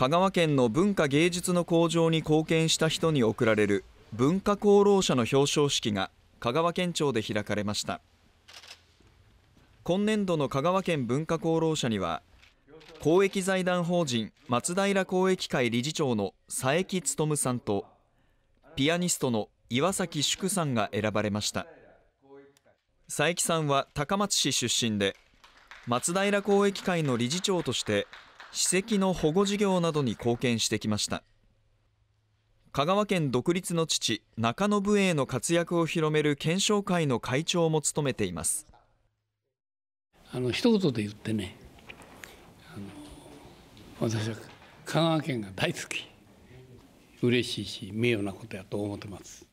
香川県の文化芸術の向上に貢献した人に贈られる文化功労者の表彰式が香川県庁で開かれました今年度の香川県文化功労者には公益財団法人松平公益会理事長の佐伯勉さんとピアニストの岩崎淑さんが選ばれました佐伯さんは高松市出身で松平公益会の理事長として史跡の保護事業などに貢献してきました香川県独立の父中野武衛の活躍を広める検証会の会長も務めていますあの一言で言ってね私は香川県が大好き嬉しいし名誉なことやと思ってます